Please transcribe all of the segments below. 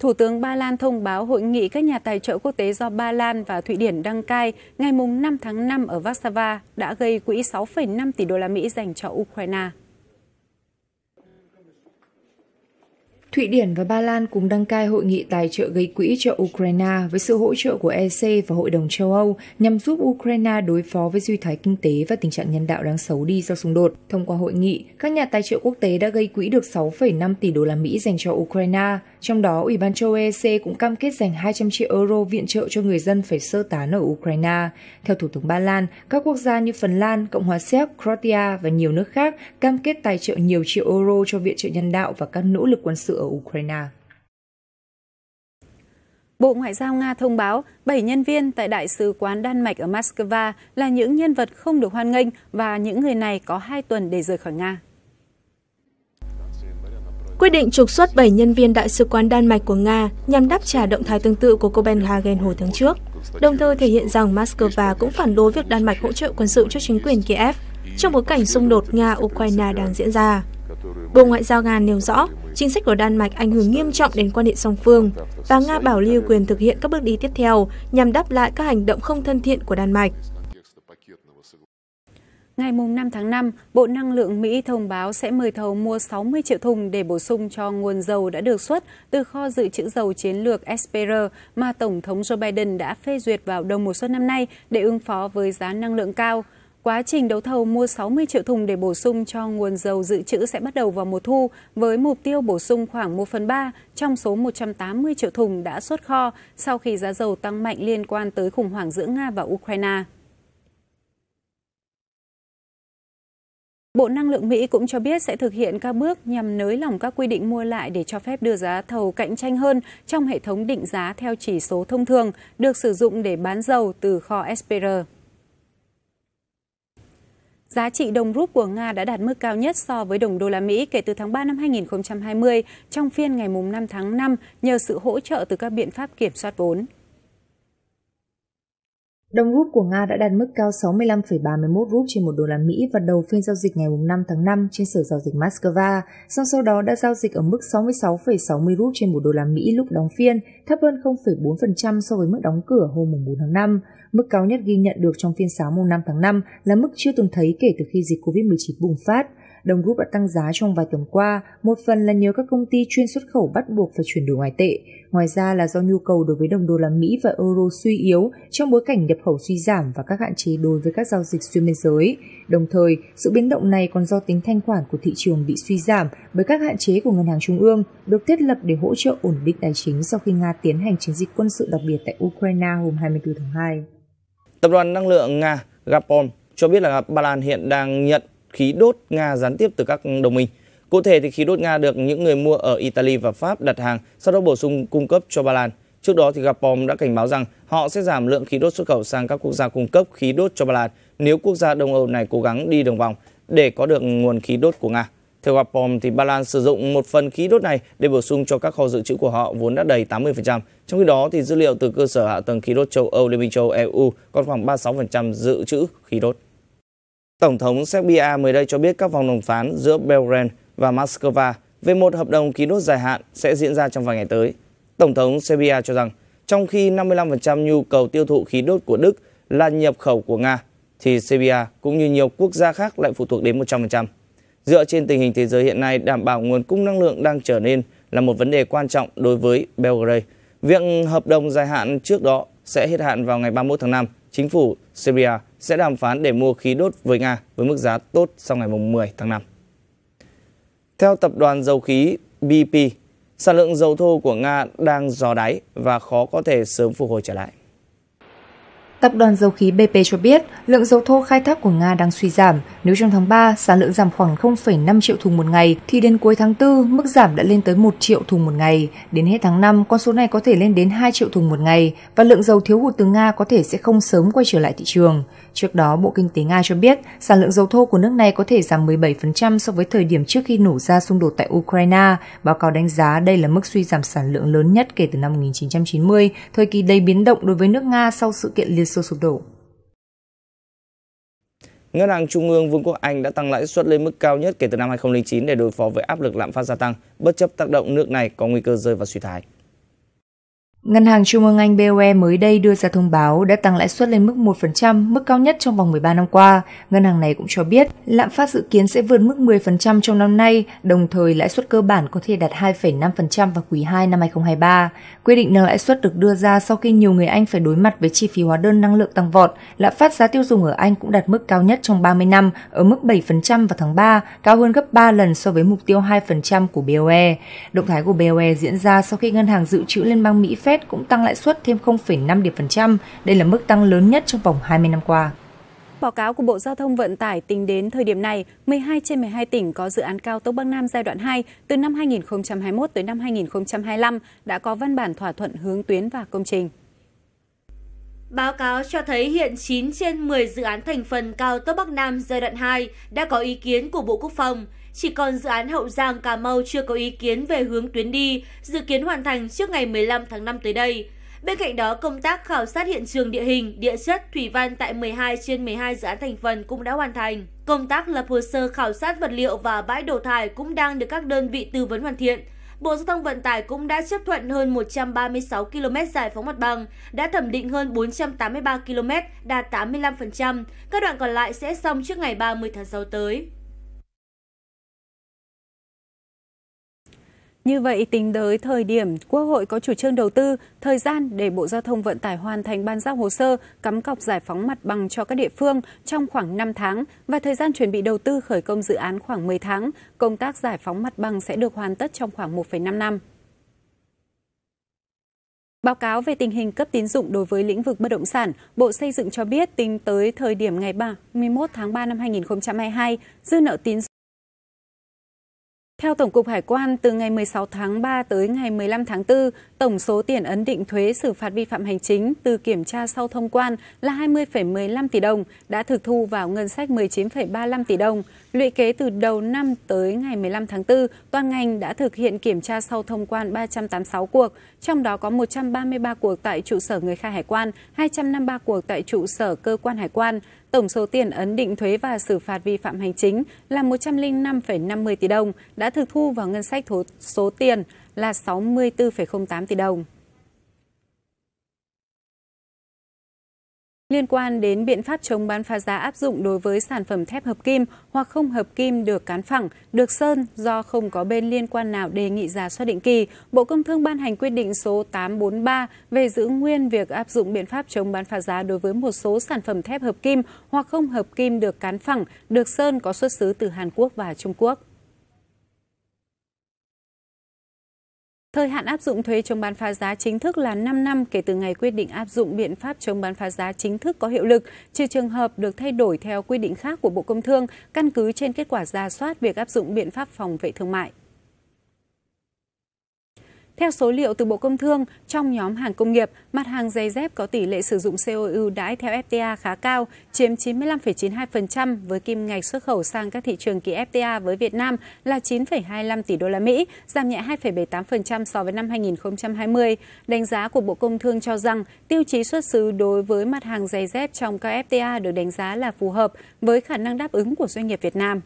Thủ tướng Ba Lan thông báo hội nghị các nhà tài trợ quốc tế do Ba Lan và Thụy Điển đăng cai ngày 5 tháng 5 ở Warsaw đã gây quỹ 6,5 tỷ đô la Mỹ dành cho Ukraine. Thụy Điển và Ba Lan cùng đăng cai hội nghị tài trợ gây quỹ cho Ukraine với sự hỗ trợ của EC và Hội đồng châu Âu nhằm giúp Ukraine đối phó với suy thoái kinh tế và tình trạng nhân đạo đang xấu đi do xung đột. Thông qua hội nghị, các nhà tài trợ quốc tế đã gây quỹ được 6,5 tỷ đô la Mỹ dành cho Ukraine. Trong đó, Ủy ban châu EC cũng cam kết dành 200 triệu euro viện trợ cho người dân phải sơ tán ở Ukraine. Theo Thủ tướng Ba Lan, các quốc gia như Phần Lan, Cộng hòa Séc, Croatia và nhiều nước khác cam kết tài trợ nhiều triệu euro cho viện trợ nhân đạo và các nỗ lực quân sự ở Ukraine. Bộ Ngoại giao Nga thông báo 7 nhân viên tại Đại sứ quán Đan Mạch ở Moscow là những nhân vật không được hoan nghênh và những người này có 2 tuần để rời khỏi Nga quyết định trục xuất 7 nhân viên đại sứ quán Đan Mạch của Nga nhằm đáp trả động thái tương tự của Copenhagen hồi tháng trước, đồng thời thể hiện rằng Moscow cũng phản đối việc Đan Mạch hỗ trợ quân sự cho chính quyền Kiev trong bối cảnh xung đột Nga-Ukraine đang diễn ra. Bộ Ngoại giao Nga nêu rõ, chính sách của Đan Mạch ảnh hưởng nghiêm trọng đến quan hệ song phương và Nga bảo lưu quyền thực hiện các bước đi tiếp theo nhằm đáp lại các hành động không thân thiện của Đan Mạch. Ngày 5 tháng 5, Bộ Năng lượng Mỹ thông báo sẽ mời thầu mua 60 triệu thùng để bổ sung cho nguồn dầu đã được xuất từ kho dự trữ dầu chiến lược SPR mà Tổng thống Joe Biden đã phê duyệt vào đầu mùa xuân năm nay để ứng phó với giá năng lượng cao. Quá trình đấu thầu mua 60 triệu thùng để bổ sung cho nguồn dầu dự trữ sẽ bắt đầu vào mùa thu với mục tiêu bổ sung khoảng 1 phần 3 trong số 180 triệu thùng đã xuất kho sau khi giá dầu tăng mạnh liên quan tới khủng hoảng giữa Nga và Ukraine. Bộ Năng lượng Mỹ cũng cho biết sẽ thực hiện các bước nhằm nới lỏng các quy định mua lại để cho phép đưa giá thầu cạnh tranh hơn trong hệ thống định giá theo chỉ số thông thường được sử dụng để bán dầu từ kho SPR. Giá trị đồng rúp của Nga đã đạt mức cao nhất so với đồng đô la Mỹ kể từ tháng 3 năm 2020 trong phiên ngày 5 tháng 5 nhờ sự hỗ trợ từ các biện pháp kiểm soát vốn. Đồng rút của Nga đã đạt mức cao 65,31 rút trên một đô la Mỹ vào đầu phiên giao dịch ngày 5 tháng 5 trên sở giao dịch Moscow, song sau đó đã giao dịch ở mức 66,60 rút trên một đô la Mỹ lúc đóng phiên, thấp hơn 0,4% so với mức đóng cửa hôm 4 tháng 5. Mức cao nhất ghi nhận được trong phiên sáng 5 tháng 5 là mức chưa từng thấy kể từ khi dịch COVID-19 bùng phát – Đồng rút đã tăng giá trong vài tuần qua, một phần là nhờ các công ty chuyên xuất khẩu bắt buộc phải chuyển đổi ngoại tệ, ngoài ra là do nhu cầu đối với đồng đô la Mỹ và euro suy yếu trong bối cảnh nhập khẩu suy giảm và các hạn chế đối với các giao dịch xuyên biên giới. Đồng thời, sự biến động này còn do tính thanh khoản của thị trường bị suy giảm bởi các hạn chế của ngân hàng trung ương được thiết lập để hỗ trợ ổn định tài chính sau khi Nga tiến hành chiến dịch quân sự đặc biệt tại Ukraine hôm 24 tháng 2. Tập đoàn năng lượng Nga Gazprom cho biết là Ba Lan hiện đang nhận khí đốt Nga gián tiếp từ các đồng minh. Cụ thể thì khí đốt Nga được những người mua ở Italy và Pháp đặt hàng, sau đó bổ sung cung cấp cho Ba Lan. Trước đó thì Gazprom đã cảnh báo rằng họ sẽ giảm lượng khí đốt xuất khẩu sang các quốc gia cung cấp khí đốt cho Ba Lan nếu quốc gia Đông Âu này cố gắng đi đường vòng để có được nguồn khí đốt của Nga. Theo Gazprom thì Ba Lan sử dụng một phần khí đốt này để bổ sung cho các kho dự trữ của họ vốn đã đầy 80%. Trong khi đó thì dữ liệu từ cơ sở hạ tầng khí đốt châu Âu Liên minh châu EU e còn khoảng 36% dự trữ khí đốt. Tổng thống Serbia mới đây cho biết các vòng đàm phán giữa Belgrade và Moscow về một hợp đồng ký đốt dài hạn sẽ diễn ra trong vài ngày tới. Tổng thống Serbia cho rằng trong khi 55% nhu cầu tiêu thụ khí đốt của Đức là nhập khẩu của Nga, thì Serbia cũng như nhiều quốc gia khác lại phụ thuộc đến 100%. Dựa trên tình hình thế giới hiện nay, đảm bảo nguồn cung năng lượng đang trở nên là một vấn đề quan trọng đối với Belgrade. Việc hợp đồng dài hạn trước đó sẽ hết hạn vào ngày 31 tháng 5 chính phủ Serbia sẽ đàm phán để mua khí đốt với Nga với mức giá tốt sau ngày 10 tháng 5. Theo tập đoàn dầu khí BP, sản lượng dầu thô của Nga đang giò đáy và khó có thể sớm phục hồi trở lại. Tập đoàn dầu khí BP cho biết lượng dầu thô khai thác của Nga đang suy giảm. Nếu trong tháng 3 sản lượng giảm khoảng 0,5 triệu thùng một ngày, thì đến cuối tháng 4 mức giảm đã lên tới 1 triệu thùng một ngày. Đến hết tháng 5, con số này có thể lên đến 2 triệu thùng một ngày và lượng dầu thiếu hụt từ Nga có thể sẽ không sớm quay trở lại thị trường. Trước đó, Bộ Kinh tế Nga cho biết sản lượng dầu thô của nước này có thể giảm 17% so với thời điểm trước khi nổ ra xung đột tại Ukraine. Báo cáo đánh giá đây là mức suy giảm sản lượng lớn nhất kể từ năm 1990, thời kỳ đầy biến động đối với nước Nga sau sự kiện Liên Xô sụp đổ. Ngân hàng Trung ương Vương quốc Anh đã tăng lãi suất lên mức cao nhất kể từ năm 2009 để đối phó với áp lực lạm phát gia tăng, bất chấp tác động nước này có nguy cơ rơi vào suy thoái. Ngân hàng Trung ương Anh BOE mới đây đưa ra thông báo đã tăng lãi suất lên mức 1%, mức cao nhất trong vòng 13 năm qua. Ngân hàng này cũng cho biết lạm phát dự kiến sẽ vượt mức 10% trong năm nay, đồng thời lãi suất cơ bản có thể đạt 2,5% vào quý 2 năm 2023. Quyết định nâng lãi suất được đưa ra sau khi nhiều người Anh phải đối mặt với chi phí hóa đơn năng lượng tăng vọt. Lạm phát giá tiêu dùng ở Anh cũng đạt mức cao nhất trong 30 năm, ở mức 7% vào tháng 3, cao hơn gấp 3 lần so với mục tiêu 2% của BOE. Động thái của BOE diễn ra sau khi Ngân hàng dự trữ Liên bang Mỹ Fed Fed cũng tăng lãi suất thêm 0,5 điểm phần trăm. Đây là mức tăng lớn nhất trong vòng 20 năm qua. Báo cáo của Bộ Giao thông Vận tải tính đến thời điểm này, 12 trên 12 tỉnh có dự án cao tốc Bắc Nam giai đoạn 2 từ năm 2021 tới năm 2025 đã có văn bản thỏa thuận hướng tuyến và công trình. Báo cáo cho thấy hiện 9 trên 10 dự án thành phần cao tốc Bắc Nam giai đoạn 2 đã có ý kiến của Bộ Quốc phòng – chỉ còn dự án Hậu Giang Cà Mau chưa có ý kiến về hướng tuyến đi, dự kiến hoàn thành trước ngày 15 tháng 5 tới đây. Bên cạnh đó, công tác khảo sát hiện trường địa hình, địa chất, thủy văn tại 12 trên 12 dự án thành phần cũng đã hoàn thành. Công tác lập hồ sơ khảo sát vật liệu và bãi đổ thải cũng đang được các đơn vị tư vấn hoàn thiện. Bộ Giao thông Vận tải cũng đã chấp thuận hơn 136 km giải phóng mặt bằng, đã thẩm định hơn 483 km, đạt 85%. Các đoạn còn lại sẽ xong trước ngày 30 tháng 6 tới. Như vậy, tính tới thời điểm Quốc hội có chủ trương đầu tư, thời gian để Bộ Giao thông Vận tải hoàn thành ban giao hồ sơ, cắm cọc giải phóng mặt bằng cho các địa phương trong khoảng 5 tháng và thời gian chuẩn bị đầu tư khởi công dự án khoảng 10 tháng, công tác giải phóng mặt bằng sẽ được hoàn tất trong khoảng 1,5 năm. Báo cáo về tình hình cấp tín dụng đối với lĩnh vực bất động sản, Bộ Xây dựng cho biết tính tới thời điểm ngày 31 tháng 3 năm 2022, dư nợ tín dụng theo Tổng cục Hải quan, từ ngày 16 tháng 3 tới ngày 15 tháng 4, Tổng số tiền ấn định thuế xử phạt vi phạm hành chính từ kiểm tra sau thông quan là 20,15 tỷ đồng, đã thực thu vào ngân sách 19,35 tỷ đồng. Lũy kế từ đầu năm tới ngày 15 tháng 4, toàn ngành đã thực hiện kiểm tra sau thông quan 386 cuộc, trong đó có 133 cuộc tại trụ sở người khai hải quan, 253 cuộc tại trụ sở cơ quan hải quan. Tổng số tiền ấn định thuế và xử phạt vi phạm hành chính là 105,50 tỷ đồng, đã thực thu vào ngân sách số tiền là 64,08 tỷ đồng. Liên quan đến biện pháp chống bán phá giá áp dụng đối với sản phẩm thép hợp kim hoặc không hợp kim được cán phẳng, được sơn do không có bên liên quan nào đề nghị giả soát định kỳ, Bộ Công Thương ban hành quyết định số 843 về giữ nguyên việc áp dụng biện pháp chống bán phá giá đối với một số sản phẩm thép hợp kim hoặc không hợp kim được cán phẳng, được sơn có xuất xứ từ Hàn Quốc và Trung Quốc. Thời hạn áp dụng thuế chống bán phá giá chính thức là 5 năm kể từ ngày quyết định áp dụng biện pháp chống bán phá giá chính thức có hiệu lực, trừ trường hợp được thay đổi theo quy định khác của Bộ Công Thương, căn cứ trên kết quả ra soát việc áp dụng biện pháp phòng vệ thương mại. Theo số liệu từ Bộ Công Thương, trong nhóm hàng công nghiệp, mặt hàng giày dép có tỷ lệ sử dụng CO ưu đãi theo FTA khá cao, chiếm 95,92% với kim ngạch xuất khẩu sang các thị trường ký FTA với Việt Nam là 9,25 tỷ đô la Mỹ, giảm nhẹ 2,78% so với năm 2020. Đánh giá của Bộ Công Thương cho rằng tiêu chí xuất xứ đối với mặt hàng giày dép trong các FTA được đánh giá là phù hợp với khả năng đáp ứng của doanh nghiệp Việt Nam.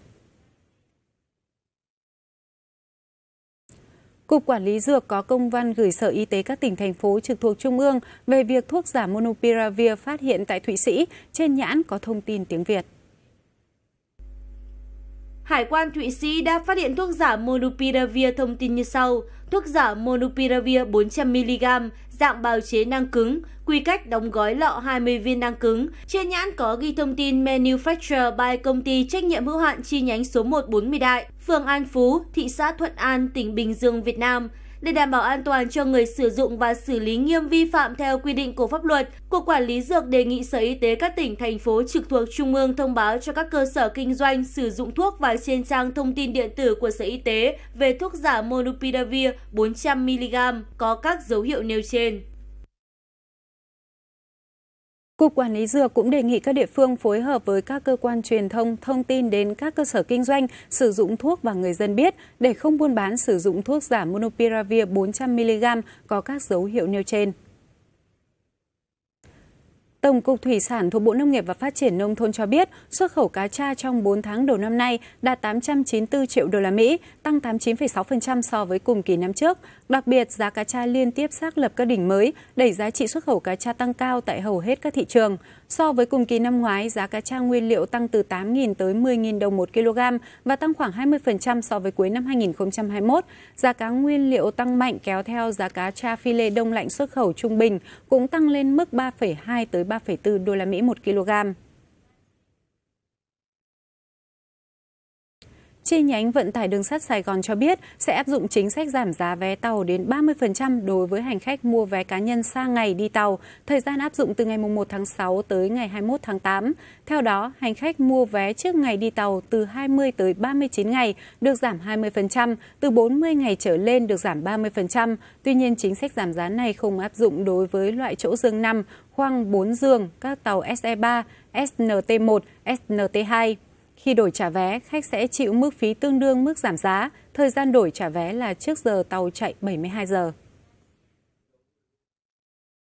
Cục Quản lý Dược có công văn gửi Sở Y tế các tỉnh, thành phố trực thuộc Trung ương về việc thuốc giả Monopiravir phát hiện tại Thụy Sĩ, trên nhãn có thông tin tiếng Việt. Hải quan Thụy Sĩ đã phát hiện thuốc giả Monopiravir thông tin như sau. Thuốc giả Monopiravir 400mg, dạng bào chế năng cứng, quy cách đóng gói lọ 20 viên năng cứng. Trên nhãn có ghi thông tin Manufacturer by công ty trách nhiệm hữu hạn chi nhánh số 140 Đại phường An Phú, thị xã Thuận An, tỉnh Bình Dương, Việt Nam để đảm bảo an toàn cho người sử dụng và xử lý nghiêm vi phạm theo quy định của pháp luật, Cục Quản lý Dược đề nghị Sở Y tế các tỉnh, thành phố trực thuộc Trung ương thông báo cho các cơ sở kinh doanh sử dụng thuốc và trên trang thông tin điện tử của Sở Y tế về thuốc giả Monopidavir 400mg có các dấu hiệu nêu trên. Cục Quản lý Dược cũng đề nghị các địa phương phối hợp với các cơ quan truyền thông thông tin đến các cơ sở kinh doanh sử dụng thuốc và người dân biết để không buôn bán sử dụng thuốc giả monopiravir 400mg có các dấu hiệu nêu trên. Tổng cục Thủy sản thuộc Bộ Nông nghiệp và Phát triển nông thôn cho biết, xuất khẩu cá tra trong 4 tháng đầu năm nay đạt 894 triệu đô la Mỹ, tăng 89,6% so với cùng kỳ năm trước. Đặc biệt, giá cá tra liên tiếp xác lập các đỉnh mới, đẩy giá trị xuất khẩu cá tra tăng cao tại hầu hết các thị trường. So với cùng kỳ năm ngoái, giá cá tra nguyên liệu tăng từ 8.000 tới 10.000 đồng 1 kg và tăng khoảng 20% so với cuối năm 2021. Giá cá nguyên liệu tăng mạnh kéo theo giá cá tra phi lê đông lạnh xuất khẩu trung bình cũng tăng lên mức 3,2 tới 3,4 đô la Mỹ 1 kg. chi nhánh vận tải đường sắt Sài Gòn cho biết sẽ áp dụng chính sách giảm giá vé tàu đến 30% đối với hành khách mua vé cá nhân xa ngày đi tàu, thời gian áp dụng từ ngày 1 tháng 6 tới ngày 21 tháng 8. Theo đó, hành khách mua vé trước ngày đi tàu từ 20 tới 39 ngày được giảm 20%, từ 40 ngày trở lên được giảm 30%. Tuy nhiên, chính sách giảm giá này không áp dụng đối với loại chỗ giường nằm, khoang 4 giường, các tàu SE3, SNT1, SNT2. Khi đổi trả vé, khách sẽ chịu mức phí tương đương mức giảm giá, thời gian đổi trả vé là trước giờ tàu chạy 72 giờ.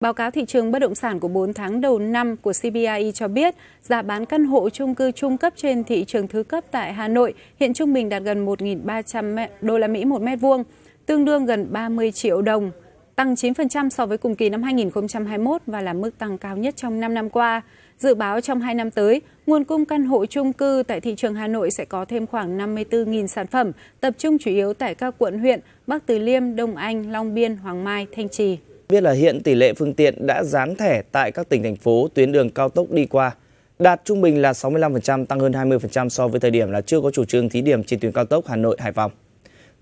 Báo cáo thị trường bất động sản của 4 tháng đầu năm của CBRE cho biết, giá bán căn hộ chung cư trung cấp trên thị trường thứ cấp tại Hà Nội hiện trung bình đạt gần 1.300 đô la Mỹ một mét vuông, tương đương gần 30 triệu đồng, tăng 9% so với cùng kỳ năm 2021 và là mức tăng cao nhất trong 5 năm qua. Dự báo trong 2 năm tới, nguồn cung căn hộ chung cư tại thị trường Hà Nội sẽ có thêm khoảng 54.000 sản phẩm, tập trung chủ yếu tại các quận huyện Bắc Từ Liêm, Đông Anh, Long Biên, Hoàng Mai, Thanh Trì. Biết là hiện tỷ lệ phương tiện đã dán thẻ tại các tỉnh thành phố tuyến đường cao tốc đi qua đạt trung bình là 65% tăng hơn 20% so với thời điểm là chưa có chủ trương thí điểm trên tuyến cao tốc Hà Nội Hải Phòng.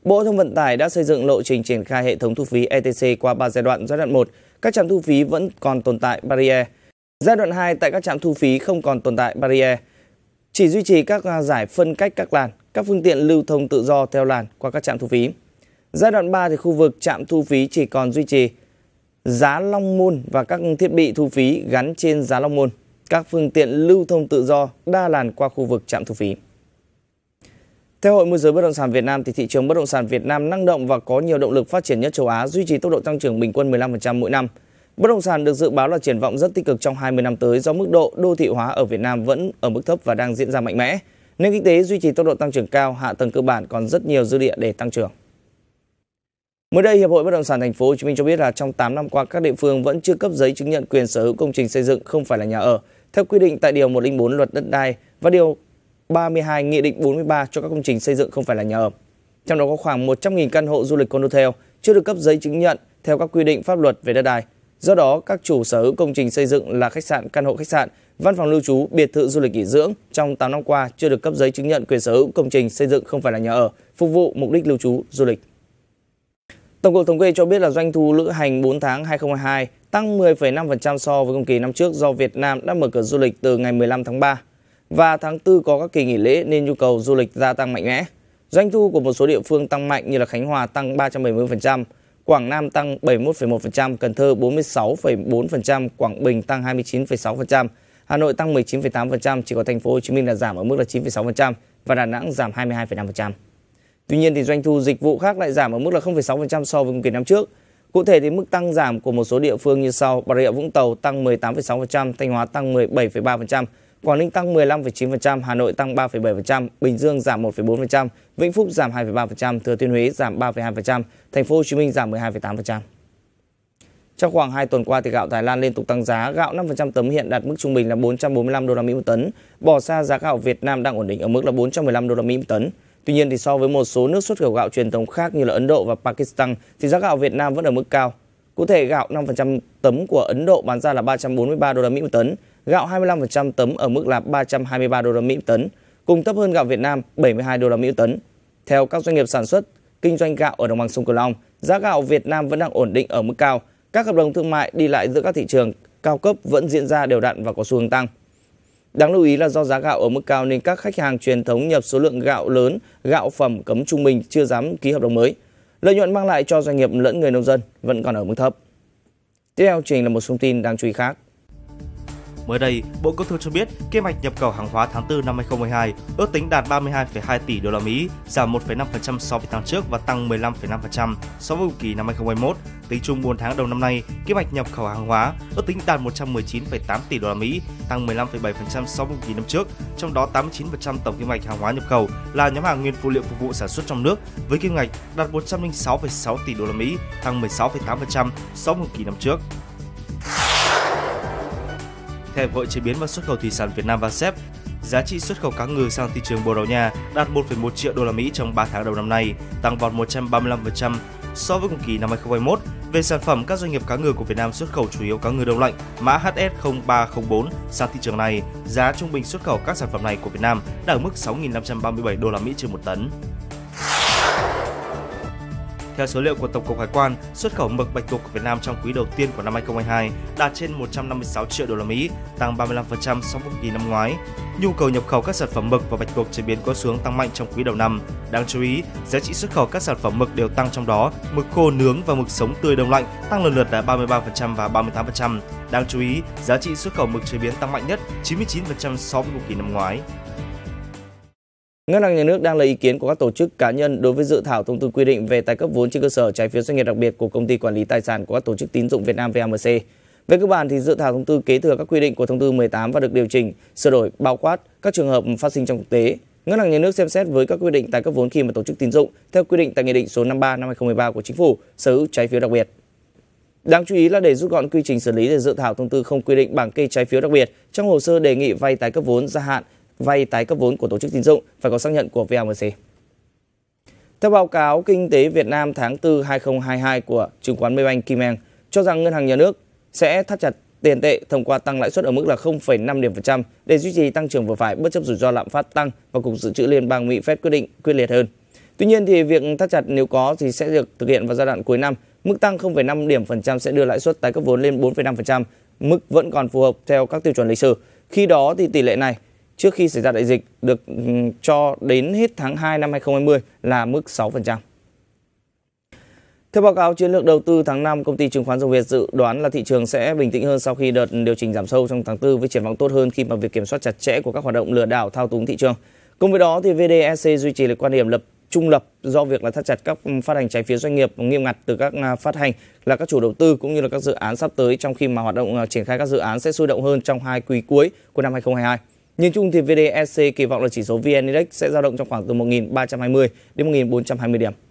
Bộ Thông vận tải đã xây dựng lộ trình triển khai hệ thống thu phí ETC qua 3 giai đoạn. Giai đoạn 1, các trạm thu phí vẫn còn tồn tại barrier Giai đoạn 2 tại các trạm thu phí không còn tồn tại barrier, chỉ duy trì các à, giải phân cách các làn, các phương tiện lưu thông tự do theo làn qua các trạm thu phí. Giai đoạn 3 thì khu vực trạm thu phí chỉ còn duy trì giá long môn và các thiết bị thu phí gắn trên giá long môn, các phương tiện lưu thông tự do đa làn qua khu vực trạm thu phí. Theo Hội môi giới bất động sản Việt Nam thì thị trường bất động sản Việt Nam năng động và có nhiều động lực phát triển nhất châu Á, duy trì tốc độ tăng trưởng bình quân 15% mỗi năm. Bất động sản được dự báo là triển vọng rất tích cực trong 20 năm tới do mức độ đô thị hóa ở Việt Nam vẫn ở mức thấp và đang diễn ra mạnh mẽ. Nền kinh tế duy trì tốc độ tăng trưởng cao, hạ tầng cơ bản còn rất nhiều dư địa để tăng trưởng. Mới đây, Hiệp hội Bất động sản Thành phố Hồ Chí Minh cho biết là trong 8 năm qua các địa phương vẫn chưa cấp giấy chứng nhận quyền sở hữu công trình xây dựng không phải là nhà ở theo quy định tại điều 104 Luật đất đai và điều 32 Nghị định 43 cho các công trình xây dựng không phải là nhà ở. Trong đó có khoảng 100.000 căn hộ du lịch condotel chưa được cấp giấy chứng nhận theo các quy định pháp luật về đất đai. Do đó, các chủ sở hữu công trình xây dựng là khách sạn, căn hộ khách sạn, văn phòng lưu trú, biệt thự du lịch nghỉ dưỡng trong 8 năm qua chưa được cấp giấy chứng nhận quyền sở hữu công trình xây dựng không phải là nhà ở, phục vụ mục đích lưu trú du lịch. Tổng cục thống kê cho biết là doanh thu lữ hành 4 tháng 2022 tăng 10,5% so với cùng kỳ năm trước do Việt Nam đã mở cửa du lịch từ ngày 15 tháng 3 và tháng 4 có các kỳ nghỉ lễ nên nhu cầu du lịch gia tăng mạnh mẽ. Doanh thu của một số địa phương tăng mạnh như là Khánh Hòa tăng 370%, Quảng Nam tăng 71,1%, Cần Thơ 46,4%, Quảng Bình tăng 29,6%, Hà Nội tăng 19,8%, chỉ có thành phố Hồ Chí Minh là giảm ở mức là 9,6% và Đà Nẵng giảm 22,5%. Tuy nhiên thì doanh thu dịch vụ khác lại giảm ở mức là 0,6% so với cùng kỳ năm trước. Cụ thể thì mức tăng giảm của một số địa phương như sau: Bà Rịa Vũng Tàu tăng 18,6%, Thanh Hóa tăng 17,3%, Quảng Ninh tăng 15,9%, Hà Nội tăng 3,7%, Bình Dương giảm 1,4%, Vĩnh Phúc giảm 2,3%, Thừa Thiên Huế giảm 3,2%, Thành phố Hồ Chí Minh giảm 12,8%. Trong khoảng 2 tuần qua thì gạo Thái Lan liên tục tăng giá, gạo 5% tấm hiện đạt mức trung bình là 445 đô la Mỹ một tấn, bỏ xa giá gạo Việt Nam đang ổn định ở mức là 415 đô la Mỹ một tấn. Tuy nhiên thì so với một số nước xuất khẩu gạo truyền thống khác như là Ấn Độ và Pakistan thì giá gạo Việt Nam vẫn ở mức cao. Cụ thể gạo 5% tấm của Ấn Độ bán ra là 343 đô la Mỹ một tấn, gạo 25% tấm ở mức là 323 đô la Mỹ tấn, cùng thấp hơn gạo Việt Nam 72 đô la Mỹ tấn. Theo các doanh nghiệp sản xuất kinh doanh gạo ở đồng bằng sông Cửu Long, giá gạo Việt Nam vẫn đang ổn định ở mức cao. Các hợp đồng thương mại đi lại giữa các thị trường cao cấp vẫn diễn ra đều đặn và có xu hướng tăng. Đáng lưu ý là do giá gạo ở mức cao nên các khách hàng truyền thống nhập số lượng gạo lớn, gạo phẩm cấm trung bình chưa dám ký hợp đồng mới. Lợi nhuận mang lại cho doanh nghiệp lẫn người nông dân vẫn còn ở mức thấp. Tiếp theo trình là một thông tin đáng chú ý khác. Mới đây, Bộ Công Thương cho biết kim ngạch nhập khẩu hàng hóa tháng 4 năm 2022 ước tính đạt 32,2 tỷ đô la Mỹ, giảm 1,5% so với tháng trước và tăng 15,5% so với cùng kỳ năm 2021. Tính chung 4 tháng đầu năm nay, kim ngạch nhập khẩu hàng hóa ước tính đạt 119,8 tỷ đô la Mỹ, tăng 15,7% so với cùng kỳ năm trước, trong đó 89% tổng kim ngạch hàng hóa nhập khẩu là nhóm hàng nguyên phụ liệu phục vụ sản xuất trong nước với kim ngạch đạt 106,6 tỷ đô la Mỹ, tăng 16,8% so với cùng kỳ năm trước theo vội chế biến và xuất khẩu thủy sản Việt Nam VASEP, giá trị xuất khẩu cá ngừ sang thị trường Bồ Đào Nha đạt 1,1 triệu đô la Mỹ trong 3 tháng đầu năm nay, tăng vọt 135% so với cùng kỳ năm 2021. Về sản phẩm, các doanh nghiệp cá ngừ của Việt Nam xuất khẩu chủ yếu cá ngừ đông lạnh mã HS0304 sang thị trường này, giá trung bình xuất khẩu các sản phẩm này của Việt Nam đạt ở mức 6.537 đô la Mỹ trên một tấn. Theo số liệu của Tổng cục Hải quan, xuất khẩu mực bạch tuộc của Việt Nam trong quý đầu tiên của năm 2022 đạt trên 156 triệu đô la Mỹ, tăng 35% so với kỳ năm ngoái. Nhu cầu nhập khẩu các sản phẩm mực và bạch tuộc chế biến có xuống tăng mạnh trong quý đầu năm. Đáng chú ý, giá trị xuất khẩu các sản phẩm mực đều tăng trong đó, mực khô nướng và mực sống tươi đông lạnh tăng lần lượt là 33% và 38%. Đáng chú ý, giá trị xuất khẩu mực chế biến tăng mạnh nhất 99% so với cùng kỳ năm ngoái. Ngân hàng Nhà nước đang lấy ý kiến của các tổ chức cá nhân đối với dự thảo thông tư quy định về tài cấp vốn trên cơ sở trái phiếu doanh nghiệp đặc biệt của công ty quản lý tài sản của các tổ chức tín dụng Việt Nam VAMC. Về cơ bản thì dự thảo thông tư kế thừa các quy định của thông tư 18 và được điều chỉnh, sửa đổi bao quát các trường hợp phát sinh trong thực tế. Ngân hàng Nhà nước xem xét với các quy định tài cấp vốn khi mà tổ chức tín dụng theo quy định tại Nghị định số 53 năm 2013 của Chính phủ sở hữu trái phiếu đặc biệt. Đáng chú ý là để rút gọn quy trình xử lý để dự thảo thông tư không quy định bảng kê trái phiếu đặc biệt trong hồ sơ đề nghị vay tái cấp vốn gia hạn vay tái cấp vốn của tổ chức tín dụng phải có xác nhận của VMC. Theo báo cáo Kinh tế Việt Nam tháng 4 2022 của chứng khoán Maybank Kim Eng cho rằng ngân hàng nhà nước sẽ thắt chặt tiền tệ thông qua tăng lãi suất ở mức là 0,5 điểm phần trăm để duy trì tăng trưởng vừa phải bất chấp rủi ro lạm phát tăng và cục dự trữ liên bang Mỹ Fed quyết định quyết liệt hơn. Tuy nhiên thì việc thắt chặt nếu có thì sẽ được thực hiện vào giai đoạn cuối năm. Mức tăng 0,5 điểm phần trăm sẽ đưa lãi suất tái cấp vốn lên 4,5%, mức vẫn còn phù hợp theo các tiêu chuẩn lịch sử. Khi đó thì tỷ lệ này trước khi xảy ra đại dịch được ừ, cho đến hết tháng 2 năm 2020 là mức 6%. Theo báo cáo chiến lược đầu tư tháng 5, công ty chứng khoán Dầu Việt dự đoán là thị trường sẽ bình tĩnh hơn sau khi đợt điều chỉnh giảm sâu trong tháng 4 với triển vọng tốt hơn khi mà việc kiểm soát chặt chẽ của các hoạt động lừa đảo thao túng thị trường. Cùng với đó thì vdec duy trì được quan điểm lập trung lập do việc là thắt chặt các ừ, phát hành trái phiếu doanh nghiệp nghiêm ngặt từ các à, phát hành là các chủ đầu tư cũng như là các dự án sắp tới trong khi mà hoạt động à, triển khai các dự án sẽ sôi động hơn trong hai quý cuối của năm 2022. Nhìn chung thì VDSC e kỳ vọng là chỉ số VN Index sẽ dao động trong khoảng từ 1.320 đến 1.420 điểm.